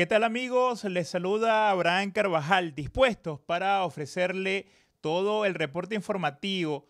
¿Qué tal amigos? Les saluda Abraham Carvajal, dispuestos para ofrecerle todo el reporte informativo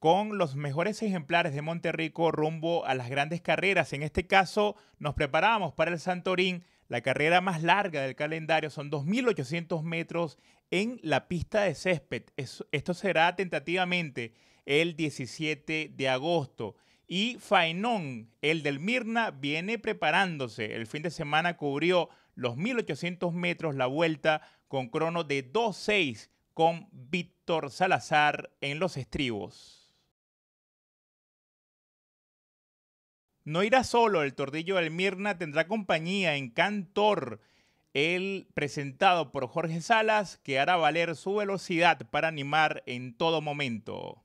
con los mejores ejemplares de Monterrico rumbo a las grandes carreras. En este caso nos preparamos para el Santorín, la carrera más larga del calendario, son 2.800 metros en la pista de césped. esto será tentativamente el 17 de agosto. Y Fainón, el del Mirna, viene preparándose. El fin de semana cubrió los 1800 metros la vuelta con crono de 2.6 con Víctor Salazar en los estribos. No irá solo, el tordillo del Mirna tendrá compañía en Cantor, el presentado por Jorge Salas, que hará valer su velocidad para animar en todo momento.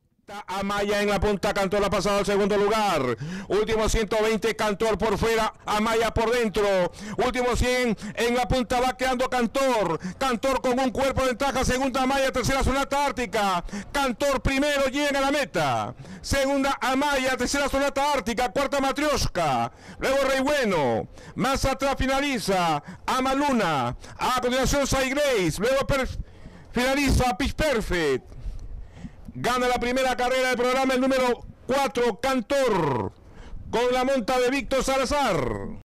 Amaya en la punta, Cantor la pasada al segundo lugar. Último 120, Cantor por fuera, Amaya por dentro. Último 100, en la punta va quedando Cantor. Cantor con un cuerpo de ventaja, segunda Amaya, tercera Sonata Ártica. Cantor primero llega a la meta. Segunda Amaya, tercera Sonata Ártica, cuarta Matriosca. Luego Rey Bueno, más atrás finaliza Amaluna. A continuación Sai Grace, luego finaliza Pitch Perfect. Gana la primera carrera del programa el número 4, Cantor, con la monta de Víctor Salazar.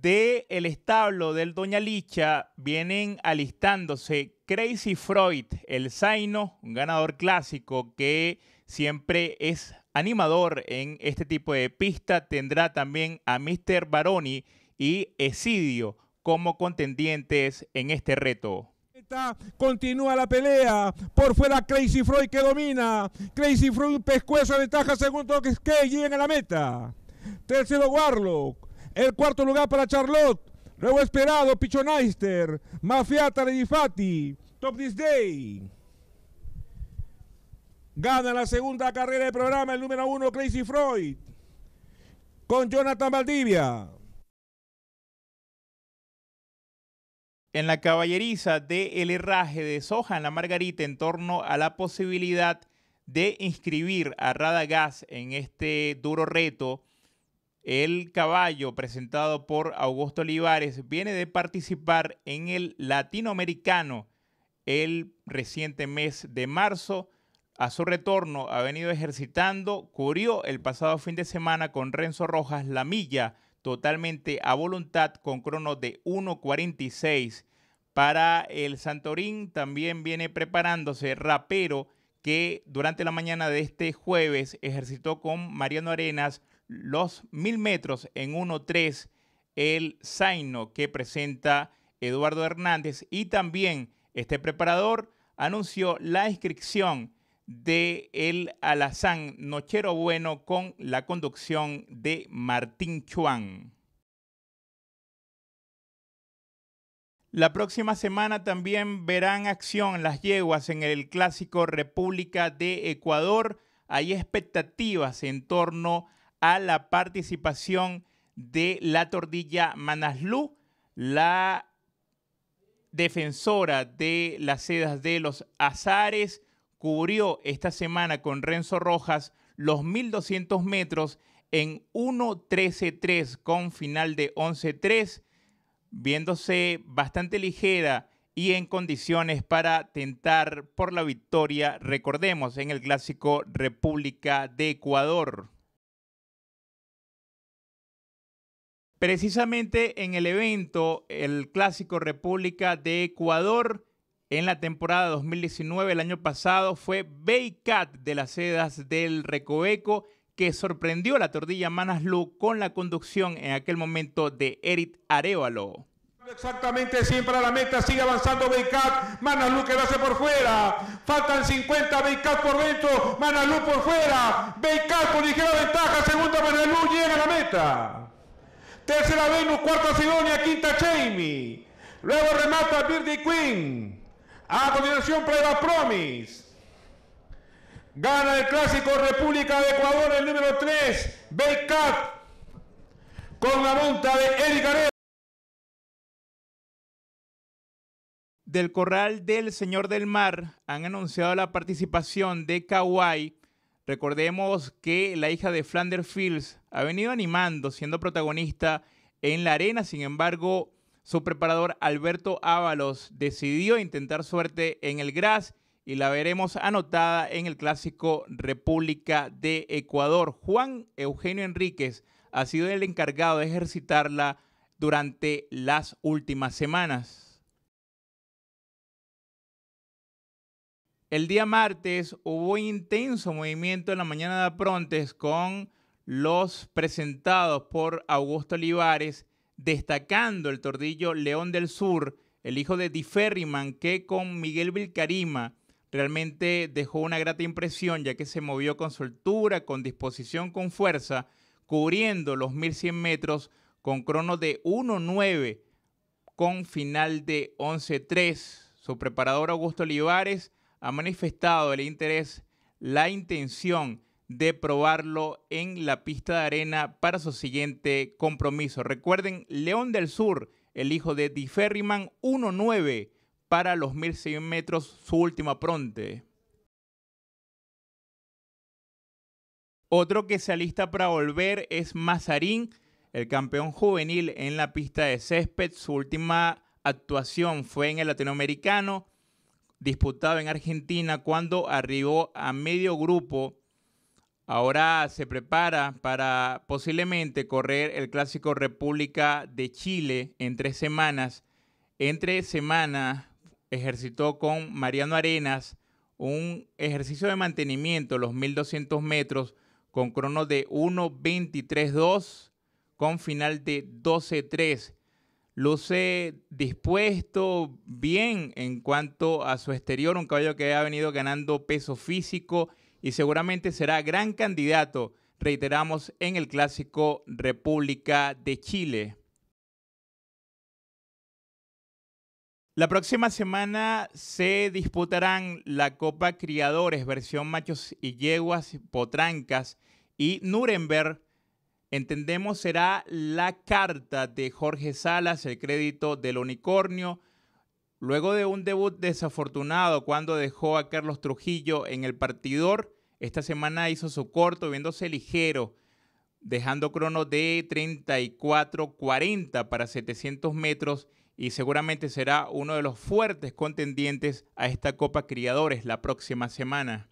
De el establo del Doña Licha vienen alistándose Crazy Freud, el Zaino, un ganador clásico que siempre es animador en este tipo de pista. Tendrá también a Mr. Baroni y Esidio como contendientes en este reto. Continúa la pelea. Por fuera Crazy Freud que domina. Crazy Freud pescuezo ventaja. Segundo que llega a la meta. Tercero Warlock. El cuarto lugar para Charlotte. Luego esperado Pichonaister. Mafiata Redifati. Top This Day. Gana la segunda carrera del programa el número uno Crazy Freud. Con Jonathan Valdivia. en la caballeriza de el herraje de soja en la Margarita en torno a la posibilidad de inscribir a Radagás en este duro reto. El caballo presentado por Augusto Olivares viene de participar en el latinoamericano el reciente mes de marzo. A su retorno ha venido ejercitando, cubrió el pasado fin de semana con Renzo Rojas la milla totalmente a voluntad con crono de 1.46. Para el Santorín también viene preparándose Rapero, que durante la mañana de este jueves ejercitó con Mariano Arenas los mil metros en 1.3 el Saino que presenta Eduardo Hernández y también este preparador anunció la inscripción de El Alazán, Nochero Bueno, con la conducción de Martín Chuan. La próxima semana también verán acción las yeguas en el clásico República de Ecuador. Hay expectativas en torno a la participación de la tordilla Manaslu, la defensora de las sedas de los azares cubrió esta semana con Renzo Rojas los 1.200 metros en 1.13.3 con final de 11.3, viéndose bastante ligera y en condiciones para tentar por la victoria, recordemos, en el clásico República de Ecuador. Precisamente en el evento, el clásico República de Ecuador, en la temporada 2019, el año pasado, fue Baycat de las sedas del Recoeco que sorprendió a la tordilla Manaslu con la conducción en aquel momento de Eric Arevalo. Exactamente, siempre a la meta, sigue avanzando Baycat. Manaslu que por fuera, faltan 50, Beicat por dentro, Manaslu por fuera, Baycat con ligera ventaja, segunda Manaslu, llega a la meta, tercera Venus, cuarta Sidonia, quinta Jamie, luego remata Birdie Queen. A continuación, prueba Promise Gana el clásico República de Ecuador el número 3, Cup con la monta de Eric Del corral del Señor del Mar han anunciado la participación de Kawhi. Recordemos que la hija de Flanders Fields ha venido animando, siendo protagonista en la arena. Sin embargo, su preparador Alberto Ábalos decidió intentar suerte en el Gras y la veremos anotada en el clásico República de Ecuador. Juan Eugenio Enríquez ha sido el encargado de ejercitarla durante las últimas semanas. El día martes hubo intenso movimiento en la mañana de Aprontes con los presentados por Augusto Olivares destacando el tordillo León del Sur, el hijo de Di Ferryman, que con Miguel Vilcarima realmente dejó una grata impresión, ya que se movió con soltura, con disposición, con fuerza, cubriendo los 1100 metros con crono de 1.9, con final de 11.3. Su preparador Augusto Olivares ha manifestado el interés, la intención de probarlo en la pista de arena para su siguiente compromiso. Recuerden, León del Sur, el hijo de Di Ferryman, 1-9 para los 1100 metros, su última pronte. Otro que se alista para volver es Mazarín, el campeón juvenil en la pista de césped. Su última actuación fue en el latinoamericano, disputado en Argentina, cuando arribó a medio grupo Ahora se prepara para posiblemente correr el clásico República de Chile en tres semanas. Entre semanas ejercitó con Mariano Arenas un ejercicio de mantenimiento, los 1200 metros, con crono de 1.23.2, con final de 12.3. Luce dispuesto bien en cuanto a su exterior, un caballo que ha venido ganando peso físico y seguramente será gran candidato, reiteramos, en el clásico República de Chile. La próxima semana se disputarán la Copa Criadores, versión machos y yeguas, potrancas y Nuremberg. Entendemos será la carta de Jorge Salas, el crédito del unicornio. Luego de un debut desafortunado cuando dejó a Carlos Trujillo en el partidor, esta semana hizo su corto viéndose ligero, dejando crono de 34-40 para 700 metros y seguramente será uno de los fuertes contendientes a esta Copa Criadores la próxima semana.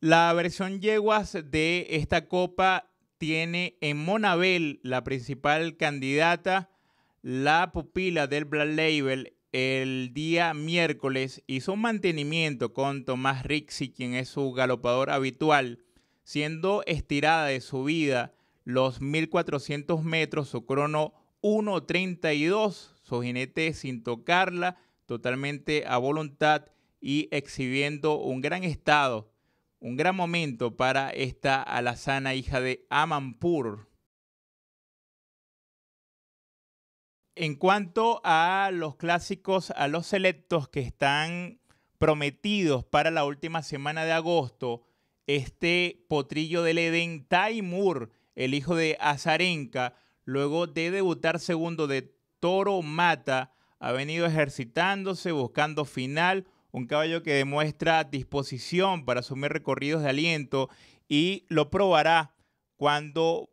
La versión yeguas de esta Copa tiene en Monabel la principal candidata la pupila del Black Label el día miércoles hizo un mantenimiento con Tomás Rixi, quien es su galopador habitual, siendo estirada de su vida los 1400 metros, su crono 1.32, su jinete sin tocarla, totalmente a voluntad y exhibiendo un gran estado, un gran momento para esta alazana hija de Amanpur. En cuanto a los clásicos, a los selectos que están prometidos para la última semana de agosto, este potrillo del Edén, Taimur, el hijo de Azarenka, luego de debutar segundo de Toro Mata, ha venido ejercitándose, buscando final, un caballo que demuestra disposición para asumir recorridos de aliento y lo probará cuando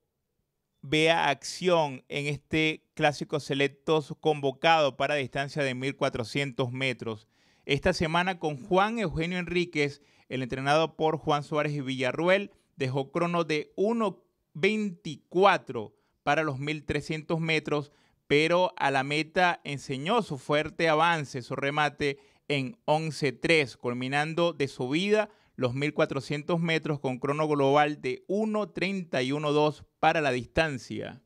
vea acción en este clásicos Selectos convocado para distancia de 1.400 metros. Esta semana con Juan Eugenio Enríquez, el entrenado por Juan Suárez y Villarruel, dejó crono de 1.24 para los 1.300 metros, pero a la meta enseñó su fuerte avance, su remate en 11.3, culminando de su vida los 1.400 metros con crono global de 1.31.2 para la distancia.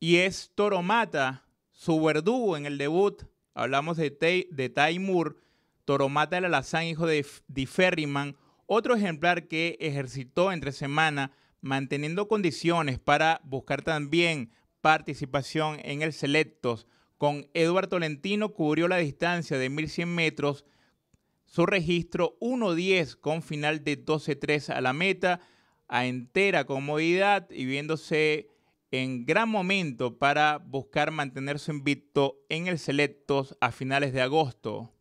y es Toromata, su verdugo en el debut. Hablamos de, de Taimur, Toromata el alazán, hijo de, Di Ferryman, otro ejemplar que ejercitó entre semana, manteniendo condiciones para buscar también participación en el Selectos. Con Eduardo Tolentino cubrió la distancia de 1100 metros, su registro 1.10 con final de 12-3 a la meta, a entera comodidad y viéndose en gran momento para buscar mantener su invicto en el Selectos a finales de agosto.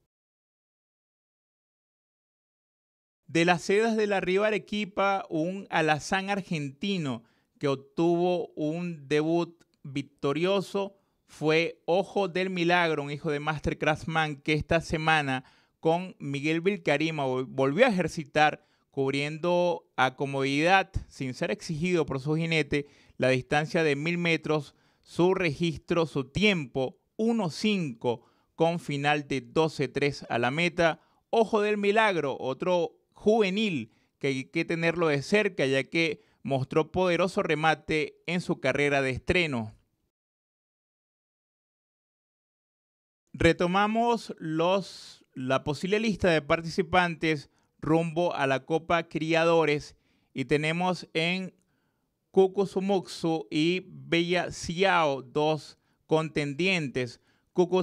De las sedas de la Riva Arequipa, un alazán argentino que obtuvo un debut victorioso fue Ojo del Milagro, un hijo de Master Craftsman que esta semana con Miguel Vilcarima volvió a ejercitar cubriendo a comodidad sin ser exigido por su jinete la distancia de mil metros, su registro, su tiempo 1-5 con final de 12-3 a la meta. Ojo del Milagro, otro juvenil que hay que tenerlo de cerca ya que mostró poderoso remate en su carrera de estreno. Retomamos los, la posible lista de participantes rumbo a la Copa Criadores y tenemos en Coco y Bella Xiao, dos contendientes. Coco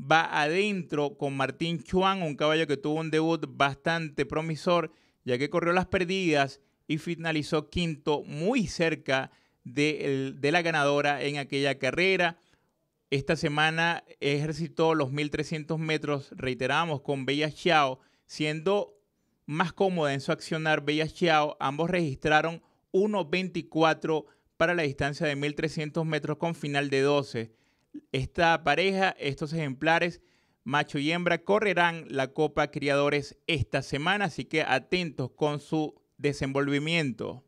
va adentro con Martín Chuan, un caballo que tuvo un debut bastante promisor, ya que corrió las perdidas y finalizó quinto muy cerca de, la ganadora en aquella carrera. Esta semana ejercitó los 1300 metros, reiteramos, con Bella Xiao, siendo más cómoda en su accionar Bella Xiao. Ambos registraron 1.24 para la distancia de 1.300 metros con final de 12. Esta pareja, estos ejemplares, macho y hembra, correrán la Copa Criadores esta semana, así que atentos con su desenvolvimiento.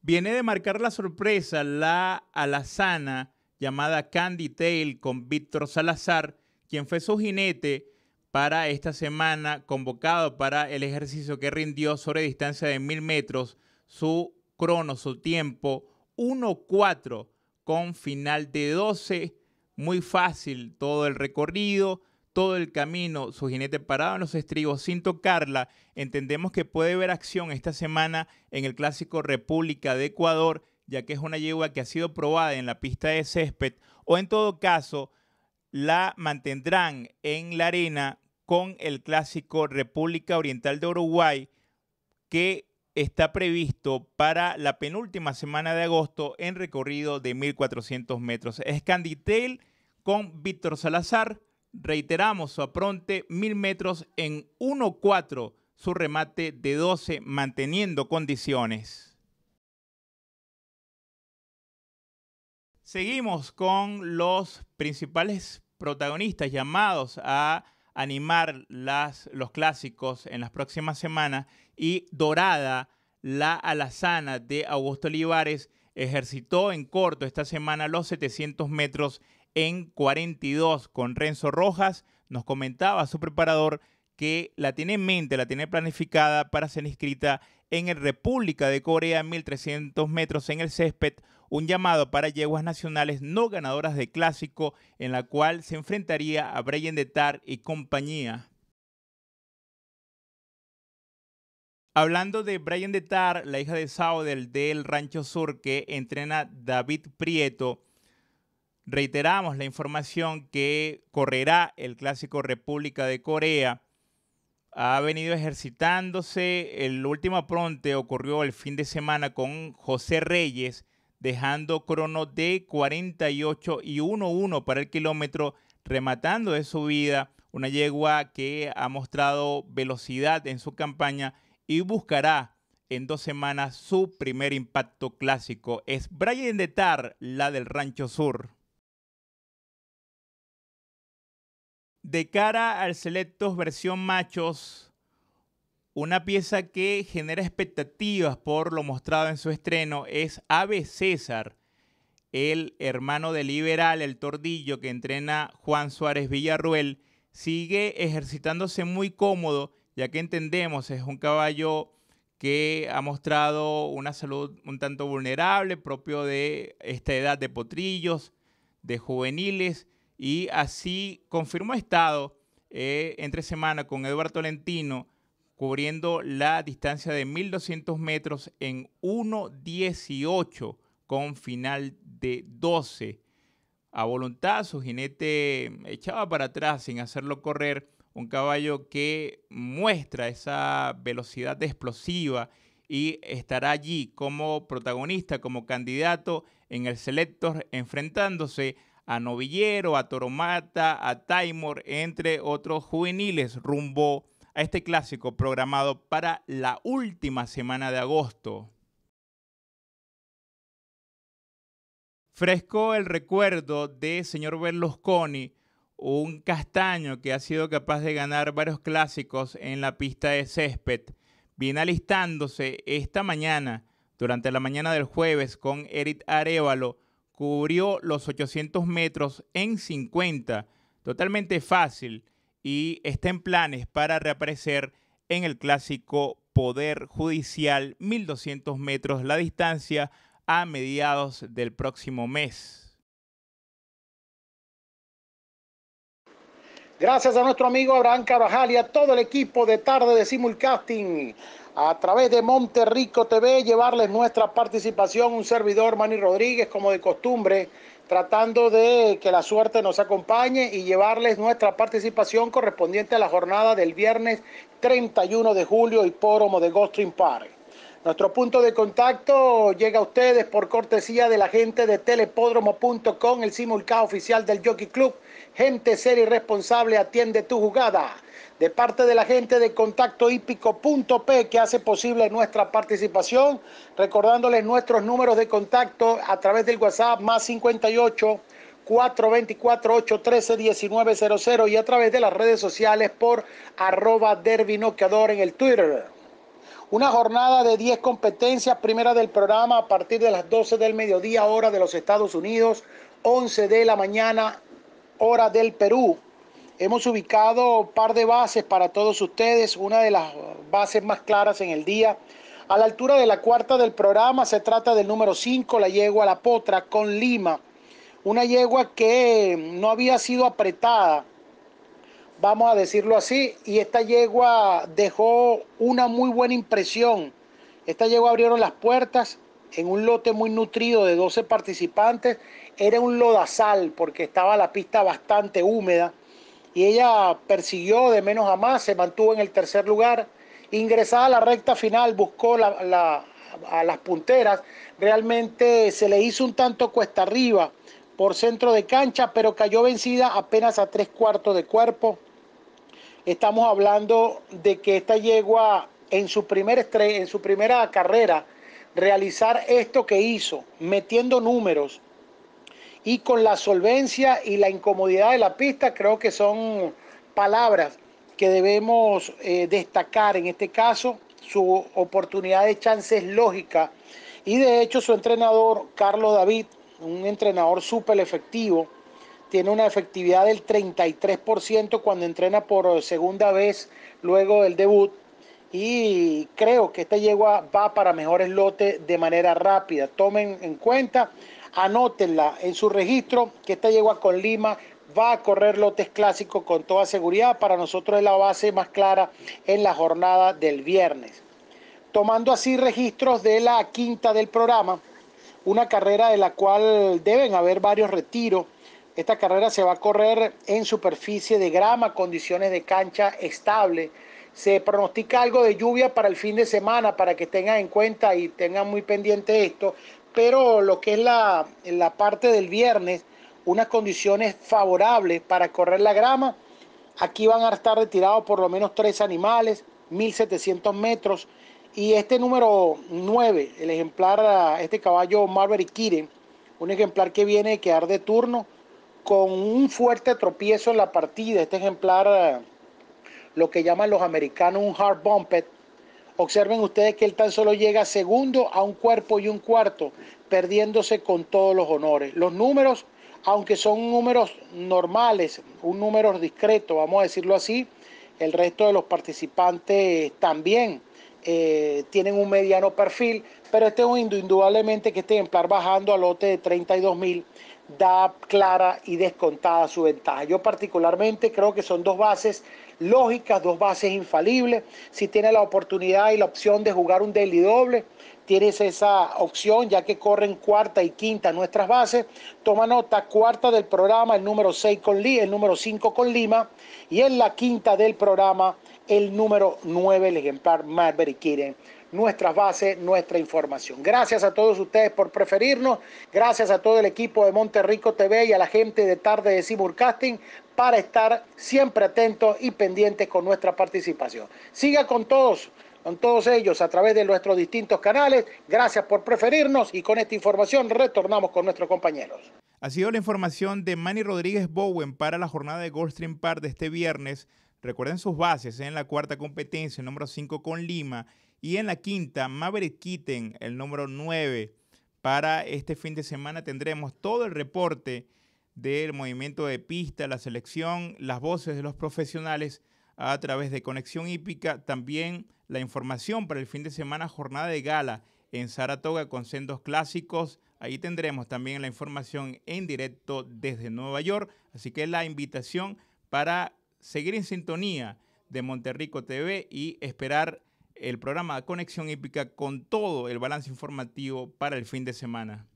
Viene de marcar la sorpresa la alazana llamada Candy Tail con Víctor Salazar, quien fue su jinete para esta semana convocado para el ejercicio que rindió sobre distancia de mil metros su crono, su tiempo 1-4 con final de 12. Muy fácil todo el recorrido, todo el camino, su jinete parado en los estribos sin tocarla. Entendemos que puede haber acción esta semana en el clásico República de Ecuador, ya que es una yegua que ha sido probada en la pista de césped o en todo caso la mantendrán en la arena con el clásico República Oriental de Uruguay que está previsto para la penúltima semana de agosto en recorrido de 1400 metros. Tail con Víctor Salazar. Reiteramos su apronte 1000 metros en 1-4, su remate de 12 manteniendo condiciones. Seguimos con los principales protagonistas llamados a animar los clásicos en las próximas semanas y Dorada, la alazana de Augusto Olivares, ejercitó en corto esta semana los 700 metros en 42 con Renzo Rojas. Nos comentaba su preparador que la tiene en mente, la tiene planificada para ser inscrita en el República de Corea, 1300 metros en el césped, un llamado para yeguas nacionales no ganadoras de clásico, en la cual se enfrentaría a Brian de Tar y compañía. Hablando de Brian de Tar, la hija de Saudel del Rancho Sur que entrena David Prieto, reiteramos la información que correrá el clásico República de Corea ha venido ejercitándose. El último apronte ocurrió el fin de semana con José Reyes, dejando crono de 48 y 1-1 para el kilómetro, rematando de su vida una yegua que ha mostrado velocidad en su campaña y buscará en dos semanas su primer impacto clásico. Es Brian Detar, la del Rancho Sur. De cara al Selectos versión machos, una pieza que genera expectativas por lo mostrado en su estreno es Ave César, el hermano del Liberal, el tordillo que entrena Juan Suárez Villarruel, sigue ejercitándose muy cómodo, ya que entendemos es un caballo que ha mostrado una salud un tanto vulnerable, propio de esta edad de potrillos, de juveniles, y así confirmó estado eh, entre semana con Eduardo lentino cubriendo la distancia de 1200 metros en 1.18 con final de 12. A voluntad, su jinete echaba para atrás sin hacerlo correr. Un caballo que muestra esa velocidad explosiva y estará allí como protagonista, como candidato en el Selector, enfrentándose a Novillero, a Toromata, a Taimor, entre otros juveniles, rumbo a este clásico programado para la última semana de agosto. Fresco el recuerdo de señor Berlusconi, un castaño que ha sido capaz de ganar varios clásicos en la pista de césped, viene alistándose esta mañana, durante la mañana del jueves, con Eric Arevalo cubrió los 800 metros en 50, totalmente fácil, y está en planes para reaparecer en el clásico Poder Judicial 1200 metros la distancia a mediados del próximo mes. Gracias a nuestro amigo Abraham Carvajal y a todo el equipo de Tarde de Simulcasting a través de Monterrico TV, llevarles nuestra participación, un servidor Manny Rodríguez, como de costumbre, tratando de que la suerte nos acompañe y llevarles nuestra participación correspondiente a la jornada del viernes 31 de julio, hipódromo de Stream Park. Nuestro punto de contacto llega a ustedes por cortesía de la gente de telepódromo.com, el simulca oficial del Jockey Club. Gente seria irresponsable, responsable atiende tu jugada de parte de la gente de Contacto Hípico.p que hace posible nuestra participación. Recordándoles nuestros números de contacto a través del WhatsApp más 58 424 813 1900 y a través de las redes sociales por arroba derbinoqueador en el Twitter. Una jornada de 10 competencias, primera del programa a partir de las 12 del mediodía hora de los Estados Unidos, 11 de la mañana hora del Perú, Hemos ubicado un par de bases para todos ustedes, una de las bases más claras en el día. A la altura de la cuarta del programa se trata del número 5, la yegua La Potra con Lima. Una yegua que no había sido apretada, vamos a decirlo así, y esta yegua dejó una muy buena impresión. Esta yegua abrieron las puertas en un lote muy nutrido de 12 participantes. Era un lodazal porque estaba la pista bastante húmeda y ella persiguió de menos a más, se mantuvo en el tercer lugar. Ingresada a la recta final, buscó a las punteras. Realmente se le hizo un tanto cuesta arriba por centro de cancha, pero cayó vencida apenas a tres cuartos de cuerpo. Estamos hablando de que esta yegua en su primera carrera realizar esto que hizo, metiendo números, y con la solvencia y la incomodidad de la pista, creo que son palabras que debemos eh, destacar. En este caso, su oportunidad de chance es lógica y de hecho su entrenador, Carlos David, un entrenador súper efectivo, tiene una efectividad del 33% cuando entrena por segunda vez luego del debut y creo que esta yegua va para mejores lotes de manera rápida. Tomen en cuenta anótenla en su registro, que esta yegua con Lima va a correr lotes clásicos con toda seguridad. Para nosotros es la base más clara en la jornada del viernes. Tomando así registros de la quinta del programa, una carrera de la cual deben haber varios retiros. Esta carrera se va a correr en superficie de grama, condiciones de cancha estable. Se pronostica algo de lluvia para el fin de semana, para que tengan en cuenta y tengan muy pendiente esto, pero lo que es la, en la parte del viernes, unas condiciones favorables para correr la grama. Aquí van a estar retirados por lo menos tres animales, 1700 metros. Y este número 9, el ejemplar, ah, este caballo Marbury Kiren, un ejemplar que viene a quedar de turno con un fuerte tropiezo en la partida. Este ejemplar, ah, lo que llaman los americanos un hard bumpet, Observen ustedes que él tan solo llega segundo a un cuerpo y un cuarto, perdiéndose con todos los honores. Los números, aunque son números normales, un número discreto, vamos a decirlo así, el resto de los participantes también eh, tienen un mediano perfil, pero este es indudablemente que este ejemplar bajando al lote de 32 mil da clara y descontada su ventaja. Yo particularmente creo que son dos bases lógicas, dos bases infalibles. Si tiene la oportunidad y la opción de jugar un daily doble, tienes esa opción ya que corren cuarta y quinta nuestras bases. Toma nota, cuarta del programa, el número 6 con Lee, el número 5 con Lima y en la quinta del programa el número 9, el ejemplar Marbury Kiren nuestras bases, nuestra información. Gracias a todos ustedes por preferirnos, gracias a todo el equipo de Monterrico TV y a la gente de Tarde de Ciburcasting para estar siempre atentos y pendientes con nuestra participación. Siga con todos con todos ellos a través de nuestros distintos canales. Gracias por preferirnos y con esta información retornamos con nuestros compañeros. Ha sido la información de Manny Rodríguez Bowen para la jornada de Goldstream Park de este viernes. Recuerden sus bases en la cuarta competencia, número 5 con Lima y en la quinta, Maverick Kitten, el número 9. Para este fin de semana tendremos todo el reporte del movimiento de pista, la selección, las voces de los profesionales a través de Conexión Hípica. También la información para el fin de semana, jornada de gala en Saratoga con sendos clásicos. Ahí tendremos también la información en directo desde Nueva York. Así que la invitación para seguir en sintonía de Monterrico TV y esperar el programa Conexión Hípica con todo el balance informativo para el fin de semana.